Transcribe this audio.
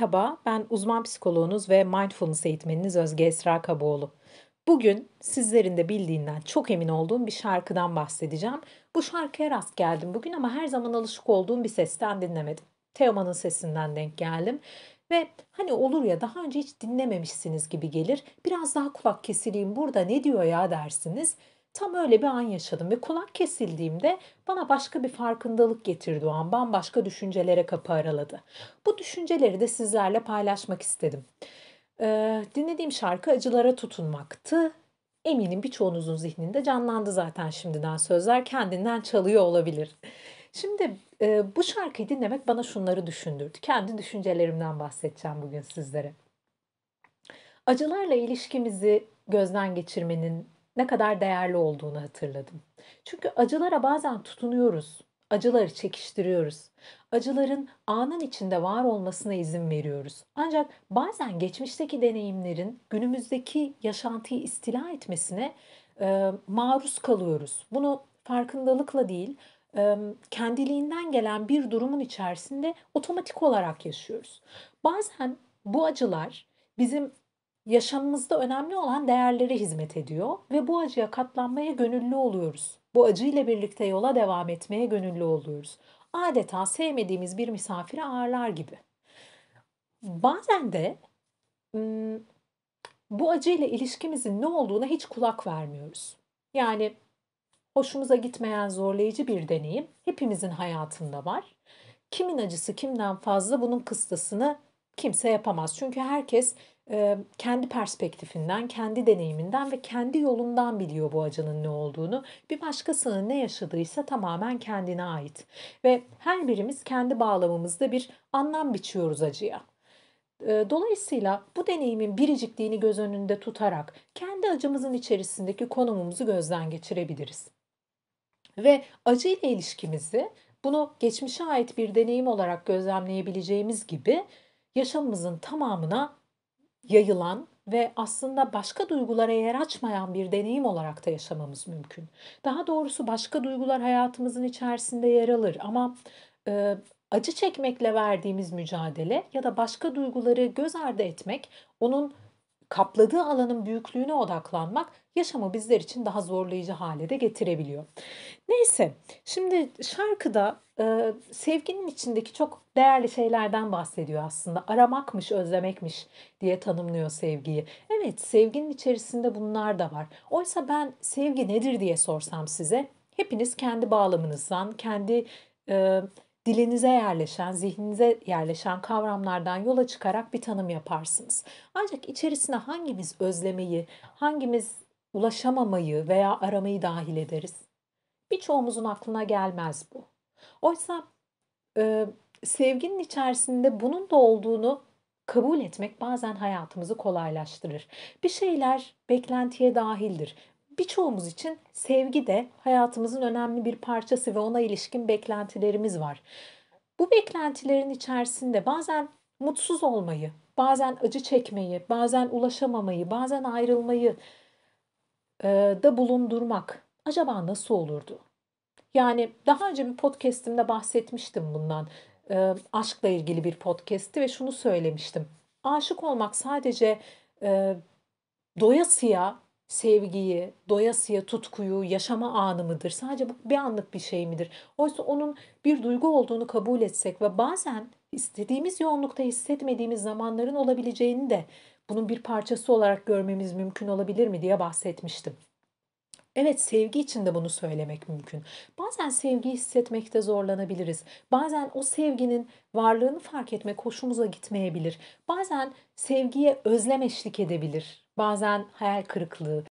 Merhaba, ben uzman psikoloğunuz ve mindfulness eğitmeniniz Özge Esra Kaboğlu. Bugün sizlerin de bildiğinden çok emin olduğum bir şarkıdan bahsedeceğim. Bu şarkıya rast geldim bugün ama her zaman alışık olduğum bir sesten dinlemedim. Teoman'ın sesinden denk geldim. Ve hani olur ya daha önce hiç dinlememişsiniz gibi gelir. Biraz daha kulak kesileyim burada ne diyor ya dersiniz. Tam öyle bir an yaşadım ve kulak kesildiğimde bana başka bir farkındalık getirdi o an. Bambaşka düşüncelere kapı araladı. Bu düşünceleri de sizlerle paylaşmak istedim. Ee, dinlediğim şarkı Acılara Tutunmak'tı. Eminim birçoğunuzun zihninde canlandı zaten şimdiden sözler kendinden çalıyor olabilir. Şimdi e, bu şarkıyı dinlemek bana şunları düşündürdü. Kendi düşüncelerimden bahsedeceğim bugün sizlere. Acılarla ilişkimizi gözden geçirmenin ne kadar değerli olduğunu hatırladım. Çünkü acılara bazen tutunuyoruz. Acıları çekiştiriyoruz. Acıların anın içinde var olmasına izin veriyoruz. Ancak bazen geçmişteki deneyimlerin günümüzdeki yaşantıyı istila etmesine e, maruz kalıyoruz. Bunu farkındalıkla değil, e, kendiliğinden gelen bir durumun içerisinde otomatik olarak yaşıyoruz. Bazen bu acılar bizim yaşamımızda önemli olan değerlere hizmet ediyor ve bu acıya katlanmaya gönüllü oluyoruz. Bu acıyla birlikte yola devam etmeye gönüllü oluyoruz. Adeta sevmediğimiz bir misafiri ağırlar gibi. Bazen de bu acıyla ilişkimizin ne olduğuna hiç kulak vermiyoruz. Yani hoşumuza gitmeyen zorlayıcı bir deneyim hepimizin hayatında var. Kimin acısı kimden fazla bunun kıstasını kimse yapamaz. Çünkü herkes kendi perspektifinden, kendi deneyiminden ve kendi yolundan biliyor bu acının ne olduğunu. Bir başkasının ne yaşadıysa tamamen kendine ait. Ve her birimiz kendi bağlamımızda bir anlam biçiyoruz acıya. Dolayısıyla bu deneyimin biricikliğini göz önünde tutarak kendi acımızın içerisindeki konumumuzu gözden geçirebiliriz. Ve acıyla ilişkimizi bunu geçmişe ait bir deneyim olarak gözlemleyebileceğimiz gibi yaşamımızın tamamına yayılan ve aslında başka duygulara yer açmayan bir deneyim olarak da yaşamamız mümkün. Daha doğrusu başka duygular hayatımızın içerisinde yer alır ama e, acı çekmekle verdiğimiz mücadele ya da başka duyguları göz ardı etmek onun kapladığı alanın büyüklüğüne odaklanmak yaşamı bizler için daha zorlayıcı hale de getirebiliyor. Neyse şimdi şarkıda e, sevginin içindeki çok değerli şeylerden bahsediyor aslında. Aramakmış, özlemekmiş diye tanımlıyor sevgiyi. Evet sevginin içerisinde bunlar da var. Oysa ben sevgi nedir diye sorsam size hepiniz kendi bağlamınızdan, kendi e, dilinize yerleşen, zihninize yerleşen kavramlardan yola çıkarak bir tanım yaparsınız. Ancak içerisine hangimiz özlemeyi, hangimiz ulaşamamayı veya aramayı dahil ederiz? Birçoğumuzun aklına gelmez bu. Oysa e, sevginin içerisinde bunun da olduğunu kabul etmek bazen hayatımızı kolaylaştırır. Bir şeyler beklentiye dahildir birçoğumuz için sevgi de hayatımızın önemli bir parçası ve ona ilişkin beklentilerimiz var. Bu beklentilerin içerisinde bazen mutsuz olmayı, bazen acı çekmeyi, bazen ulaşamamayı, bazen ayrılmayı e, da bulundurmak acaba nasıl olurdu? Yani daha önce bir podcast'imde bahsetmiştim bundan. E, aşkla ilgili bir podcast'ti ve şunu söylemiştim. Aşık olmak sadece e, doyasıya sevgiyi, doyasıya tutkuyu, yaşama anı mıdır? Sadece bu bir anlık bir şey midir? Oysa onun bir duygu olduğunu kabul etsek ve bazen istediğimiz yoğunlukta hissetmediğimiz zamanların olabileceğini de bunun bir parçası olarak görmemiz mümkün olabilir mi diye bahsetmiştim. Evet sevgi için de bunu söylemek mümkün. Bazen sevgiyi hissetmekte zorlanabiliriz. Bazen o sevginin varlığını fark etme hoşumuza gitmeyebilir. Bazen sevgiye özlem eşlik edebilir. Bazen hayal kırıklığı,